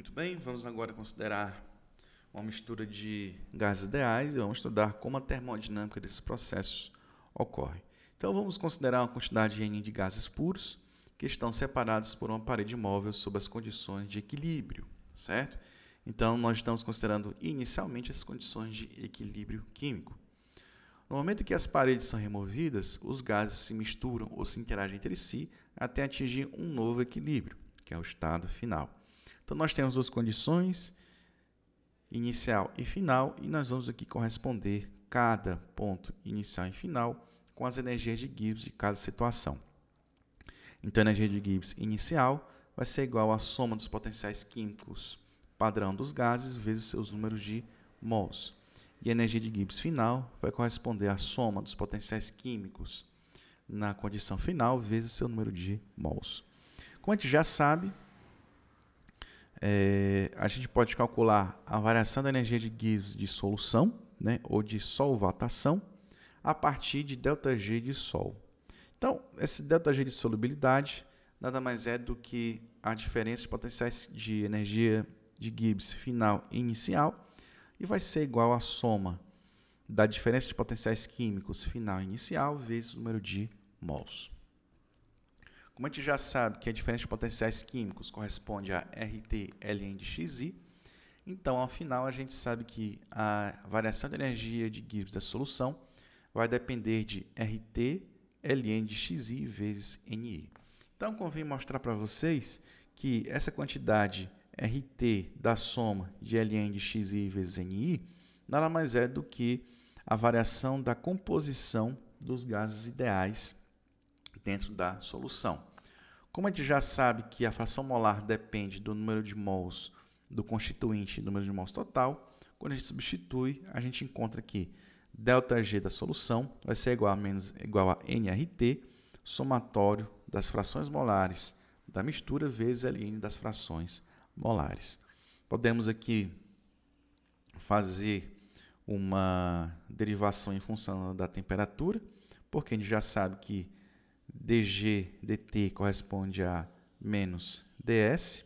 Muito bem, vamos agora considerar uma mistura de gases ideais e vamos estudar como a termodinâmica desses processos ocorre. Então vamos considerar uma quantidade N de gases puros que estão separados por uma parede móvel sob as condições de equilíbrio, certo? Então nós estamos considerando inicialmente as condições de equilíbrio químico. No momento que as paredes são removidas, os gases se misturam ou se interagem entre si até atingir um novo equilíbrio, que é o estado final. Então, nós temos as condições inicial e final, e nós vamos aqui corresponder cada ponto inicial e final com as energias de Gibbs de cada situação. Então, a energia de Gibbs inicial vai ser igual à soma dos potenciais químicos padrão dos gases vezes seus números de mols. E a energia de Gibbs final vai corresponder à soma dos potenciais químicos na condição final vezes seu número de mols. Como a gente já sabe, é, a gente pode calcular a variação da energia de Gibbs de solução, né, ou de solvatação, a partir de ΔG de Sol. Então, esse ΔG de solubilidade nada mais é do que a diferença de potenciais de energia de Gibbs final e inicial, e vai ser igual à soma da diferença de potenciais químicos final e inicial vezes o número de mols. Como a gente já sabe que a é diferença de potenciais químicos corresponde a RT ln de xi, então, ao final, a gente sabe que a variação de energia de Gibbs da solução vai depender de RT ln de xi vezes ni. Então, convém mostrar para vocês que essa quantidade RT da soma de ln de xi vezes ni nada mais é do que a variação da composição dos gases ideais dentro da solução. Como a gente já sabe que a fração molar depende do número de mols do constituinte e número de mols total, quando a gente substitui, a gente encontra que ΔG da solução vai ser igual a, menos, igual a nRT, somatório das frações molares da mistura vezes LN das frações molares. Podemos aqui fazer uma derivação em função da temperatura, porque a gente já sabe que dg dt corresponde a menos ds.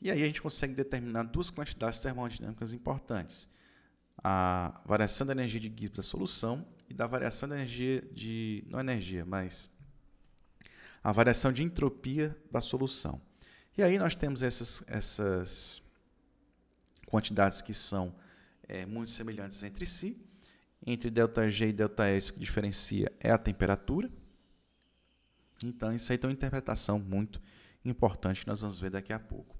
E aí a gente consegue determinar duas quantidades termodinâmicas importantes. A variação da energia de Gibbs da solução e da variação da energia de... não é energia, mas a variação de entropia da solução. E aí nós temos essas, essas quantidades que são é, muito semelhantes entre si entre ΔG e ΔS, que diferencia é a temperatura. Então, isso aí tem uma interpretação muito importante que nós vamos ver daqui a pouco.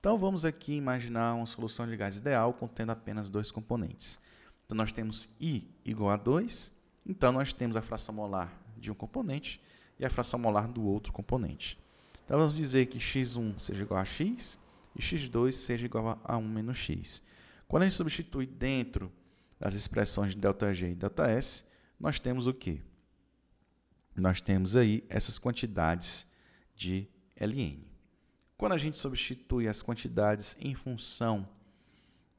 Então, vamos aqui imaginar uma solução de gás ideal contendo apenas dois componentes. Então, nós temos I igual a 2, então nós temos a fração molar de um componente e a fração molar do outro componente. Então, vamos dizer que x1 seja igual a x e x2 seja igual a 1 menos x. Quando a gente substitui dentro das expressões de ΔG e ΔS, nós temos o quê? Nós temos aí essas quantidades de Ln. Quando a gente substitui as quantidades em função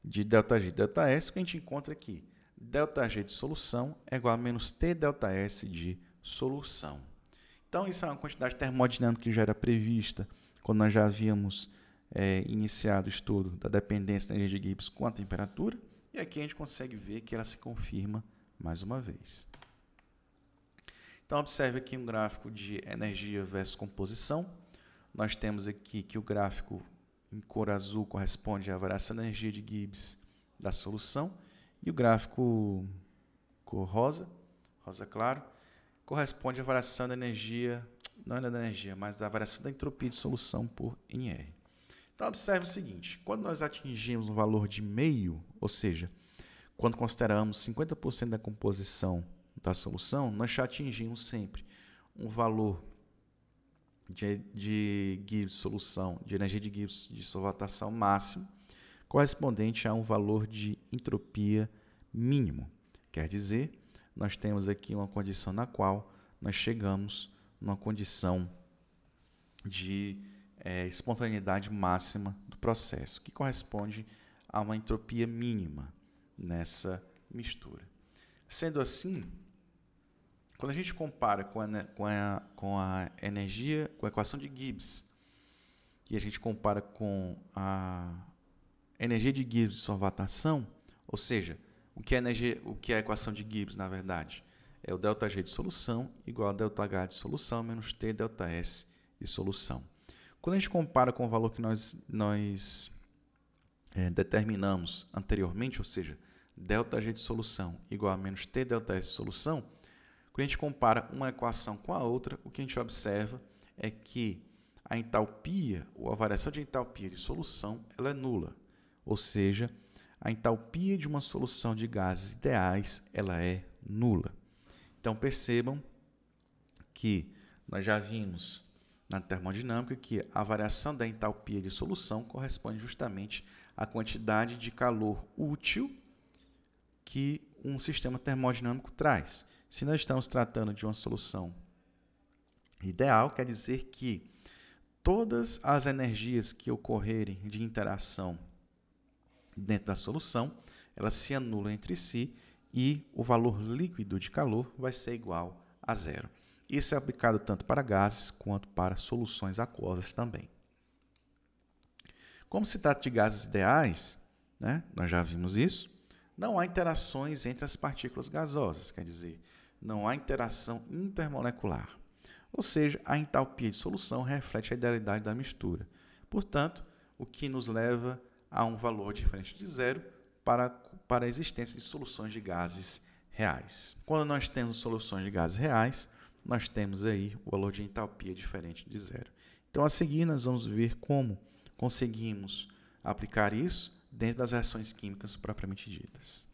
de ΔG e ΔS, o que a gente encontra aqui? É ΔG de solução é igual a menos T de solução. Então, isso é uma quantidade termodinâmica que já era prevista quando nós já havíamos é, iniciado o estudo da dependência da energia de Gibbs com a temperatura. E aqui a gente consegue ver que ela se confirma mais uma vez. Então, observe aqui um gráfico de energia versus composição. Nós temos aqui que o gráfico em cor azul corresponde à variação da energia de Gibbs da solução e o gráfico cor rosa, rosa claro, corresponde à variação da energia, não é da energia, mas da variação da entropia de solução por nR. Então, observe o seguinte: quando nós atingimos um valor de meio, ou seja, quando consideramos 50% da composição da solução, nós já atingimos sempre um valor de, de Gibbs solução, de energia de Gibbs de solvatação máximo, correspondente a um valor de entropia mínimo. Quer dizer, nós temos aqui uma condição na qual nós chegamos numa condição de é, espontaneidade máxima do processo, que corresponde a uma entropia mínima nessa mistura. Sendo assim, quando a gente compara com a, com a, com a energia, com a equação de Gibbs, e a gente compara com a energia de Gibbs de solvatação, ou seja, o que é, energia, o que é a equação de Gibbs, na verdade? É o ΔG de solução igual a ΔH de solução menos T ΔS de solução. Quando a gente compara com o valor que nós, nós é, determinamos anteriormente, ou seja, ΔG de solução igual a menos T ΔS de solução, quando a gente compara uma equação com a outra, o que a gente observa é que a entalpia, ou a variação de entalpia de solução, ela é nula. Ou seja, a entalpia de uma solução de gases ideais ela é nula. Então percebam que nós já vimos na termodinâmica que a variação da entalpia de solução corresponde justamente à quantidade de calor útil que um sistema termodinâmico traz. Se nós estamos tratando de uma solução ideal, quer dizer que todas as energias que ocorrerem de interação dentro da solução, elas se anulam entre si e o valor líquido de calor vai ser igual a zero. Isso é aplicado tanto para gases quanto para soluções aquosas também. Como se trata de gases ideais, né, nós já vimos isso, não há interações entre as partículas gasosas, quer dizer, não há interação intermolecular. Ou seja, a entalpia de solução reflete a idealidade da mistura. Portanto, o que nos leva a um valor diferente de zero para, para a existência de soluções de gases reais. Quando nós temos soluções de gases reais, nós temos aí o valor de entalpia diferente de zero. Então, a seguir, nós vamos ver como conseguimos aplicar isso dentro das reações químicas propriamente ditas.